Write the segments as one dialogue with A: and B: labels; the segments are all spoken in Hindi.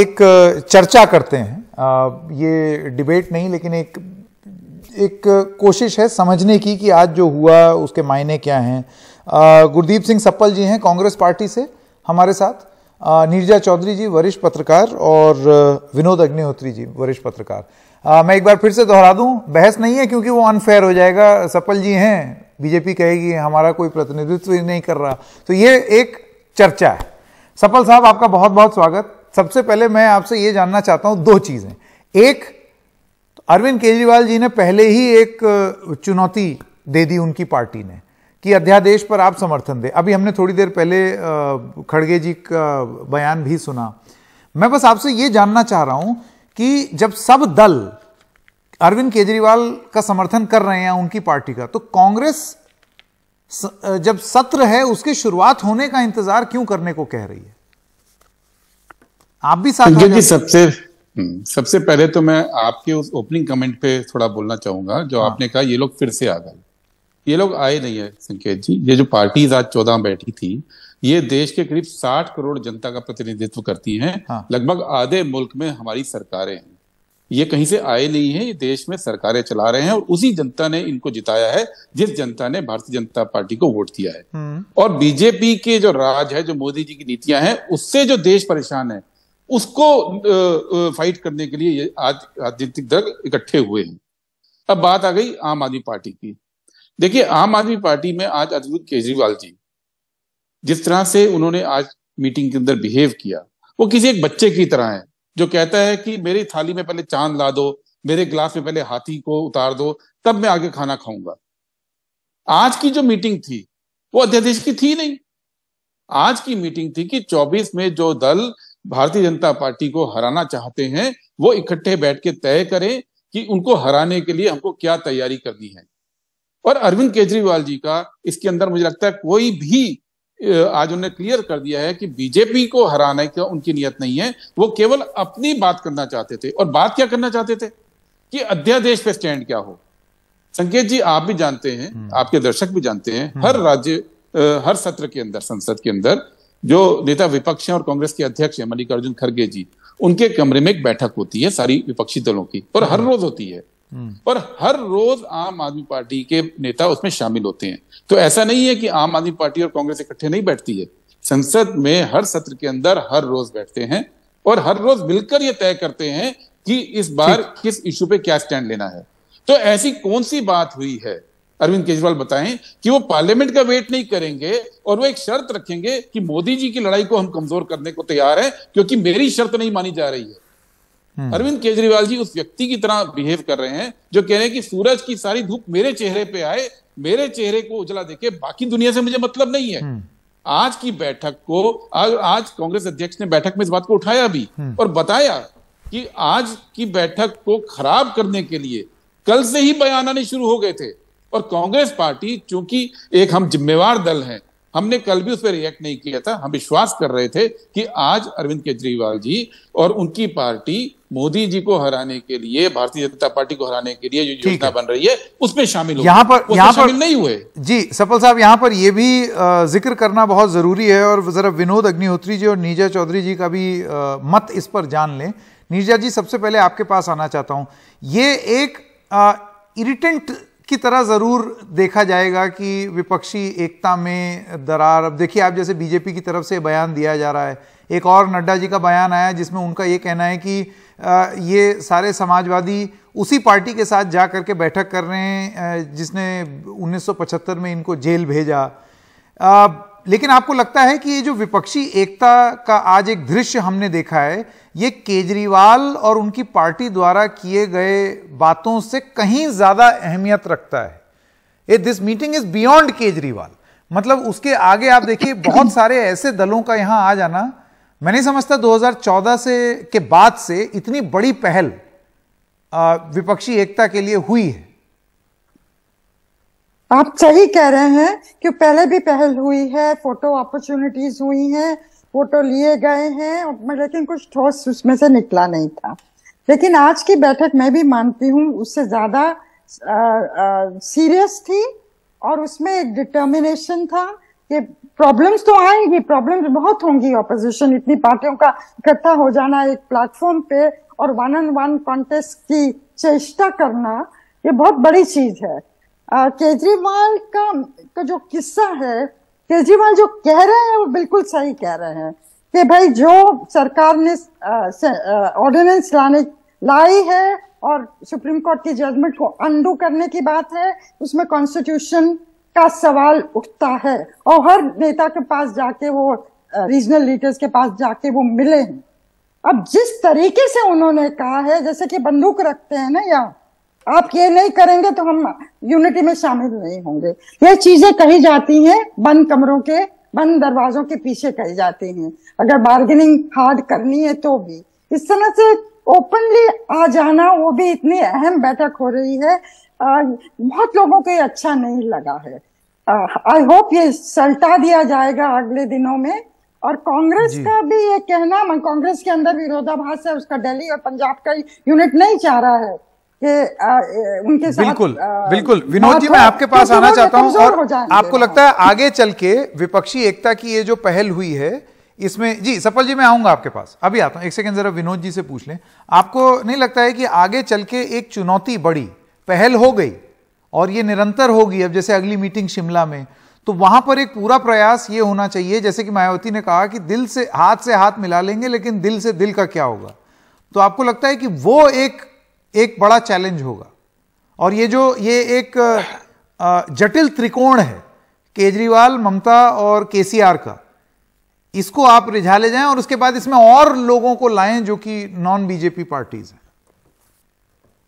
A: एक चर्चा करते हैं ये डिबेट नहीं लेकिन एक एक कोशिश है समझने की कि आज जो हुआ उसके मायने क्या हैं गुरदीप सिंह सप्पल जी हैं कांग्रेस पार्टी से हमारे साथ नीरजा चौधरी जी वरिष्ठ पत्रकार और विनोद अग्निहोत्री जी वरिष्ठ पत्रकार आ, मैं एक बार फिर से दोहरा दूं बहस नहीं है क्योंकि वो अनफेयर हो जाएगा सप्पल जी हैं बीजेपी कहेगी हमारा कोई प्रतिनिधित्व नहीं कर रहा तो ये एक चर्चा है सपल साहब आपका बहुत बहुत स्वागत सबसे पहले मैं आपसे ये जानना चाहता हूं दो चीजें एक अरविंद केजरीवाल जी ने पहले ही एक चुनौती दे दी उनकी पार्टी ने कि अध्यादेश पर आप समर्थन दें अभी हमने थोड़ी देर पहले खड़गे जी का बयान भी सुना मैं बस आपसे ये जानना चाह रहा हूं कि जब सब दल अरविंद केजरीवाल का समर्थन कर रहे हैं उनकी पार्टी का तो कांग्रेस जब सत्र है उसके शुरुआत होने का इंतजार क्यों करने को कह रही है आप भी साथ
B: जी सबसे हम्म, सबसे पहले तो मैं आपके उस ओपनिंग कमेंट पे थोड़ा बोलना चाहूंगा जो हाँ। आपने कहा ये लोग फिर से आ गए ये लोग आए नहीं है संकेत जी ये जो पार्टीज आज चौदह बैठी थी ये देश के करीब साठ करोड़ जनता का प्रतिनिधित्व करती हैं हाँ। लगभग आधे मुल्क में हमारी सरकारें हैं ये कहीं से आए नहीं है ये देश में सरकारें चला रहे हैं और उसी जनता ने इनको जिताया है जिस जनता ने भारतीय जनता पार्टी को वोट दिया है हम्म। और बीजेपी के जो राज है जो मोदी जी की नीतियां हैं उससे जो देश परेशान है उसको फाइट करने के लिए आज राजनीतिक दल इकट्ठे हुए हैं अब बात आ गई आम आदमी पार्टी की देखिए आम आदमी पार्टी में आज अरविंद केजरीवाल जी जिस तरह से उन्होंने आज मीटिंग के अंदर बिहेव किया वो किसी एक बच्चे की तरह है जो कहता है कि मेरी थाली में पहले चांद ला दो मेरे गिलास में पहले हाथी को उतार दो तब मैं आगे खाना खाऊंगा आज की जो मीटिंग थी वो अध्यादेश की थी नहीं आज की मीटिंग थी कि 24 में जो दल भारतीय जनता पार्टी को हराना चाहते हैं वो इकट्ठे बैठ के तय करें कि उनको हराने के लिए हमको क्या तैयारी करनी है और अरविंद केजरीवाल जी का इसके अंदर मुझे लगता है कोई भी आज उन्होंने क्लियर कर दिया है कि बीजेपी को हराने का उनकी नियत नहीं है वो केवल अपनी बात करना चाहते थे और बात क्या करना चाहते थे कि अध्यादेश पे स्टैंड क्या हो संकेत जी आप भी जानते हैं हम्म। आपके दर्शक भी जानते हैं हम्म। हर राज्य हर सत्र के अंदर संसद के अंदर जो नेता विपक्ष हैं और कांग्रेस के अध्यक्ष हैं मल्लिकार्जुन खड़गे जी उनके कमरे में एक बैठक होती है सारी विपक्षी दलों की और हर हम्म। रोज होती है हम्म। और हर रोज आम आदमी पार्टी के नेता उसमें शामिल होते हैं तो ऐसा नहीं है कि आम आदमी पार्टी और कांग्रेस इकट्ठे नहीं बैठती है संसद में हर सत्र के अंदर हर रोज बैठते हैं और हर रोज मिलकर ये तय करते हैं कि इस बार किस इशू पे क्या स्टैंड लेना है तो ऐसी कौन सी बात हुई है अरविंद केजरीवाल बताएं कि वो पार्लियामेंट का वेट नहीं करेंगे और वो एक शर्त रखेंगे कि मोदी जी की लड़ाई को हम कमजोर करने को तैयार हैं क्योंकि मेरी शर्त नहीं मानी जा रही है हम्म। अरविंद केजरीवाल जी उस व्यक्ति की तरह बिहेव कर रहे हैं जो कह रहे हैं कि सूरज की सारी धूप मेरे चेहरे पे आए मेरे चेहरे को उजला देखे बाकी दुनिया से मुझे मतलब नहीं है हम्म। आज की बैठक को आज, आज कांग्रेस अध्यक्ष ने बैठक में इस बात को उठाया भी हम्म। और बताया कि आज की बैठक को खराब करने के लिए कल से ही बयान आने शुरू हो गए थे और कांग्रेस पार्टी चूंकि एक हम जिम्मेवार दल हैं हमने कल भी उस पर रिएक्ट नहीं किया था हम विश्वास कर रहे थे कि आज अरविंद केजरीवाल जी और उनकी पार्टी मोदी जी को हराने के लिए भारतीय जनता पार्टी को हराने के लिए जो योजना बन रही है उसमें शामिल यहाँ पर यहाँ पर नहीं हुए
A: जी सफल साहब यहाँ पर यह भी जिक्र करना बहुत जरूरी है और जरा विनोद अग्निहोत्री जी और नीजा चौधरी जी का भी मत इस पर जान लें नीजा जी सबसे पहले आपके पास आना चाहता हूं ये एक इरिटेंट की तरह ज़रूर देखा जाएगा कि विपक्षी एकता में दरार अब देखिए आप जैसे बीजेपी की तरफ से बयान दिया जा रहा है एक और नड्डा जी का बयान आया जिसमें उनका ये कहना है कि ये सारे समाजवादी उसी पार्टी के साथ जा करके बैठक कर रहे हैं जिसने 1975 में इनको जेल भेजा लेकिन आपको लगता है कि ये जो विपक्षी एकता का आज एक दृश्य हमने देखा है ये केजरीवाल और उनकी पार्टी द्वारा किए गए बातों से कहीं ज़्यादा अहमियत रखता है a this meeting is beyond Kejriwal मतलब उसके आगे आप देखिए बहुत सारे ऐसे दलों का यहां आ जाना मैं नहीं समझता 2014 से के बाद से इतनी बड़ी पहल विपक्षी एकता के लिए हुई है
C: आप सही कह रहे हैं कि पहले भी पहल हुई है फोटो अपॉर्चुनिटीज हुई हैं फोटो लिए गए हैं लेकिन कुछ ठोस उसमें से निकला नहीं था लेकिन आज की बैठक मैं भी मानती हूँ उससे ज्यादा सीरियस थी और उसमें एक डिटर्मिनेशन था कि प्रॉब्लम्स तो आएंगी प्रॉब्लम्स बहुत होंगी ऑपोजिशन इतनी पार्टियों का इकट्ठा हो जाना एक प्लेटफॉर्म पे और वन एन वन कॉन्टेस्ट की चेष्टा करना ये बहुत बड़ी चीज है केजरीवाल का का जो किस्सा है केजरीवाल जो कह रहे हैं वो बिल्कुल सही कह रहे हैं कि भाई जो सरकार ने ऑर्डिनेंस लाने लाई है और सुप्रीम कोर्ट की जजमेंट को अंडू करने की बात है उसमें कॉन्स्टिट्यूशन का सवाल उठता है और हर नेता के पास जाके वो रीजनल लीडर्स के पास जाके वो मिले हैं अब जिस तरीके से उन्होंने कहा है जैसे कि बंदूक रखते हैं ना यहाँ आप ये नहीं करेंगे तो हम यूनिटी में शामिल नहीं होंगे ये चीजें कही जाती हैं बंद कमरों के बंद दरवाजों के पीछे कही जाती हैं अगर बार्गेनिंग हार्ड करनी है तो भी इस तरह से ओपनली आ जाना वो भी इतनी अहम बैठक हो रही है आ, बहुत लोगों को अच्छा नहीं लगा है आई होप ये सलटा दिया जाएगा अगले दिनों में और कांग्रेस का भी ये कहना कांग्रेस के अंदर विरोधाभास है उसका दिल्ली और पंजाब का यूनिट नहीं चाह रहा है कि उनके साथ बिल्कुल
A: बिल्कुल विनोद जी मैं आपके पास तो आना चाहता हूं और आपको लगता है आगे चल के विपक्षी एकता की ये जो पहल हुई है इसमें जी सपल जी मैं आऊंगा आपके पास अभी आता हूं एक सेकंड जरा विनोद जी से पूछ लें आपको नहीं लगता है कि आगे चल के एक चुनौती बढ़ी पहल हो गई और ये निरंतर होगी अब जैसे अगली मीटिंग शिमला में तो वहां पर एक पूरा प्रयास ये होना चाहिए जैसे कि मायावती ने कहा कि दिल से हाथ से हाथ मिला लेंगे लेकिन दिल से दिल का क्या होगा तो आपको लगता है कि वो एक एक बड़ा चैलेंज होगा और ये जो ये एक जटिल त्रिकोण है केजरीवाल ममता और केसीआर का इसको आप रिझा ले जाएं और उसके बाद इसमें और लोगों को लाएं जो कि नॉन बीजेपी पार्टीज हैं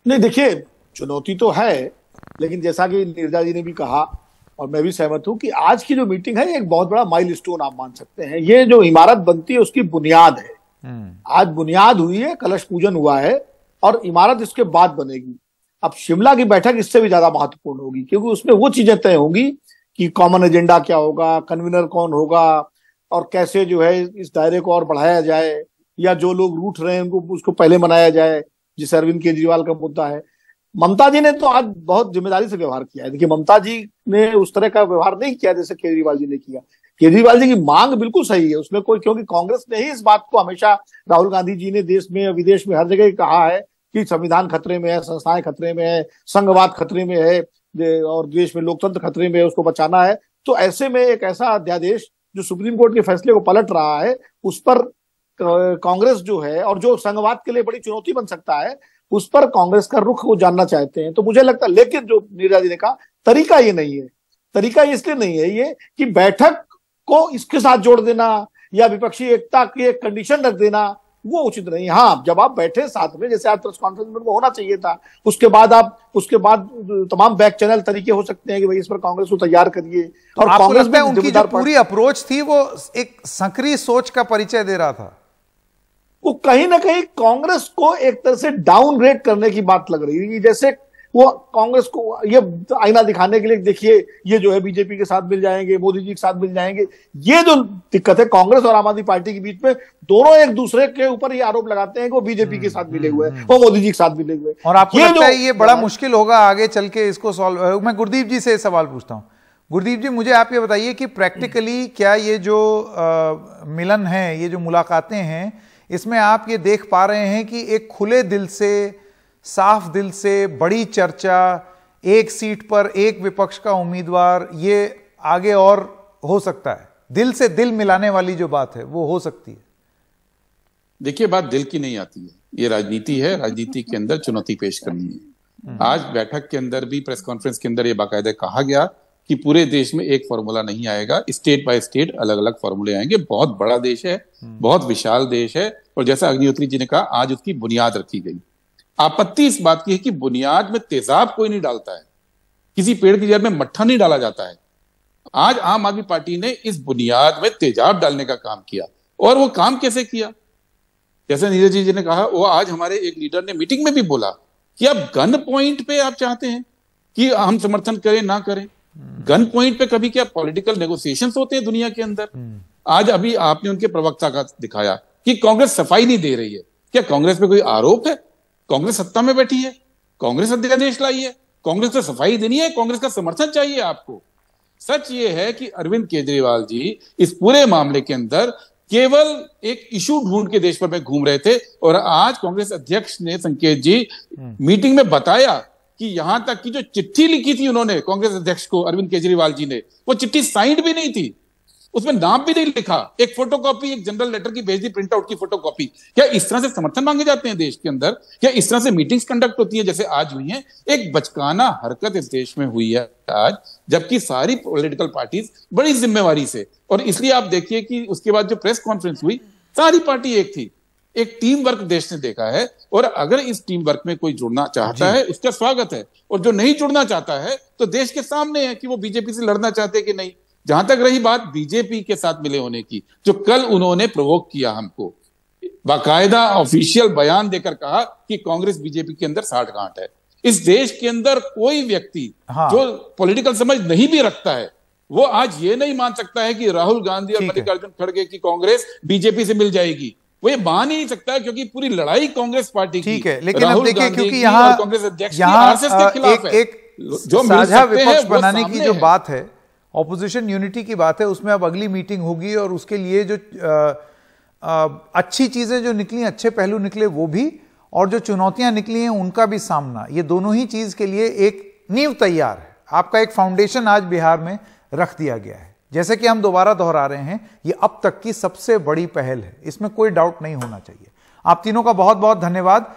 A: नहीं देखिए चुनौती तो है
D: लेकिन जैसा कि निर्जा जी ने भी कहा और मैं भी सहमत हूं कि आज की जो मीटिंग है एक बहुत बड़ा माइल स्टोन आप मान सकते हैं ये जो इमारत बनती है उसकी बुनियाद है हम्म। आज बुनियाद हुई है कलश पूजन हुआ है और इमारत इसके बाद बनेगी अब शिमला की बैठक इससे भी ज्यादा महत्वपूर्ण होगी क्योंकि उसमें वो चीजें तय होंगी कि कॉमन एजेंडा क्या होगा कन्वीनर कौन होगा और कैसे जो है इस दायरे को और बढ़ाया जाए या जो लोग रूठ रहे हैं उनको उसको पहले मनाया जाए जिसे अरविंद केजरीवाल का मुद्दा है ममता जी ने तो आज बहुत जिम्मेदारी से व्यवहार किया है देखिए ममता जी ने उस तरह का व्यवहार नहीं किया जैसे केजरीवाल जी ने किया केजरीवाल जी की मांग बिल्कुल सही है उसमें कोई क्योंकि कांग्रेस ने ही इस बात को हमेशा राहुल गांधी जी ने देश में विदेश में हर जगह कहा है कि संविधान खतरे में है संस्थाएं खतरे में है संघवाद खतरे में है और देश में लोकतंत्र खतरे में है उसको बचाना है तो ऐसे में एक ऐसा अध्यादेश जो सुप्रीम कोर्ट के फैसले को पलट रहा है उस पर कांग्रेस जो है और जो संघवाद के लिए बड़ी चुनौती बन सकता है उस पर कांग्रेस का रुख वो जानना चाहते हैं तो मुझे लगता है लेकिन जो नीरजा जी ने कहा तरीका ये नहीं है तरीका इसलिए नहीं है ये कि बैठक को इसके साथ जोड़ देना या विपक्षी एकता की एक कंडीशन रख देना वो उचित नहीं हाँ जब आप बैठे साथ में जैसे आज प्रेस कॉन्फ्रेंस में वो होना चाहिए था उसके बाद आप उसके बाद तमाम बैक चैनल तरीके हो सकते हैं कि भाई इस पर कांग्रेस को तैयार करिए तो और कांग्रेस में उनकी जो पूरी
A: अप्रोच थी वो एक सक्रिय सोच का परिचय दे रहा था
D: वो कहीं ना कहीं कांग्रेस को एक तरह से डाउनग्रेड करने की बात लग रही है जैसे वो कांग्रेस को ये आईना दिखाने के लिए देखिए ये जो है बीजेपी के साथ मिल जाएंगे मोदी जी के साथ मिल जाएंगे ये जो दिक्कत है कांग्रेस और आम आदमी पार्टी के बीच में दोनों एक दूसरे के ऊपर ये आरोप लगाते
A: हैं कि वो बीजेपी के साथ मिले हुए हैं हम्म, वो हम्म। मोदी जी के साथ मिले हुए और आपको ये लगता है ये बड़ा मुश्किल होगा आगे चल के इसको सॉल्व मैं गुरदीप जी से सवाल पूछता हूँ गुरदीप जी मुझे आप ये बताइए कि प्रैक्टिकली क्या ये जो आ, मिलन है ये जो मुलाकातें हैं इसमें आप ये देख पा रहे हैं कि एक खुले दिल से साफ दिल से बड़ी चर्चा एक सीट पर एक विपक्ष का उम्मीदवार ये आगे और हो सकता है दिल से दिल
B: मिलाने वाली जो बात है वो हो सकती है देखिए बात दिल की नहीं आती है ये राजनीति है राजनीति के अंदर चुनौती पेश करनी है आज बैठक के अंदर भी प्रेस कॉन्फ्रेंस के अंदर ये बाकायदा कहा गया कि पूरे देश में एक फॉर्मूला नहीं आएगा स्टेट बाय स्टेट अलग अलग फॉर्मूले आएंगे बहुत बड़ा देश है बहुत विशाल देश है और जैसा अग्निहोत्री जी ने कहा आज उसकी बुनियाद रखी गई आपत्ति इस बात की है कि बुनियाद में तेजाब कोई नहीं डालता है किसी पेड़ की जड़ में मट्ठा नहीं डाला जाता है आज आम आदमी पार्टी ने इस बुनियाद में तेजाब डालने का काम किया और वो काम कैसे किया जैसे नीरज जी ने कहा वो आज हमारे एक लीडर ने मीटिंग में भी बोला कि आप गन पॉइंट पे आप चाहते हैं कि हम समर्थन करें ना करें हम्म। गन पॉइंट पे कभी क्या पॉलिटिकल नेगोशिएशन होते हैं दुनिया के अंदर हम्म। आज अभी आपने उनके प्रवक्ता का दिखाया कि कांग्रेस सफाई नहीं दे रही है क्या कांग्रेस पे कोई आरोप है कांग्रेस सत्ता में बैठी है कांग्रेस अध्यादेश लाई है कांग्रेस को सफाई देनी है कांग्रेस का समर्थन चाहिए आपको सच ये है कि अरविंद केजरीवाल जी इस पूरे मामले के अंदर केवल एक इशू ढूंढ के देश भर में घूम रहे थे और आज कांग्रेस अध्यक्ष ने संकेत जी हम्म। मीटिंग में बताया कि यहां तक की जो चिट्ठी लिखी थी उन्होंने कांग्रेस अध्यक्ष को अरविंद केजरीवाल जी ने वो चिट्ठी साइंड भी नहीं थी उसमें नाम भी नहीं लिखा एक फोटोकॉपी एक जनरल लेटर की भेज दी प्रिंट आउट की फोटोकॉपी क्या इस तरह से समर्थन मांगे जाते हैं देश के अंदर क्या इस तरह से मीटिंग्स कंडक्ट होती है जैसे आज हुई है एक बचकाना हरकत इस देश में हुई है आज जबकि सारी पोलिटिकल पार्टीज बड़ी जिम्मेवारी से और इसलिए आप देखिए कि उसके बाद जो प्रेस कॉन्फ्रेंस हुई सारी पार्टी एक थी एक टीम वर्क देश ने देखा है और अगर इस टीम वर्क में कोई जुड़ना चाहता है उसका स्वागत है और जो नहीं जुड़ना चाहता है तो देश के सामने है कि वो बीजेपी से लड़ना चाहते कि नहीं जहां तक रही बात बीजेपी के साथ मिले होने की जो कल उन्होंने प्रवोक किया हमको बाकायदा ऑफिशियल बयान देकर कहा कि कांग्रेस बीजेपी के अंदर साठ गांठ है इस देश के अंदर कोई व्यक्ति हाँ। जो पॉलिटिकल समझ नहीं भी रखता है वो आज ये नहीं मान सकता है कि राहुल गांधी और मल्लिकार्जुन खड़गे की कांग्रेस बीजेपी से मिल जाएगी वो ये मान ही नहीं सकता क्योंकि पूरी लड़ाई कांग्रेस पार्टी की है लेकिन अब देखिए क्योंकि यहाँ कांग्रेस अध्यक्ष के खिलाफ एक जो साझा विपक्ष बनाने की जो
A: बात है ऑपोजिशन यूनिटी की बात है उसमें अब अगली मीटिंग होगी और उसके लिए जो आ, आ, अच्छी चीज़ें जो निकली अच्छे पहलू निकले वो भी और जो चुनौतियां निकली हैं उनका भी सामना ये दोनों ही चीज़ के लिए एक नींव तैयार है आपका एक फाउंडेशन आज बिहार में रख दिया गया है जैसे कि हम दोबारा दोहरा रहे हैं ये अब तक की सबसे बड़ी पहल है इसमें कोई डाउट नहीं होना चाहिए आप तीनों का बहुत बहुत धन्यवाद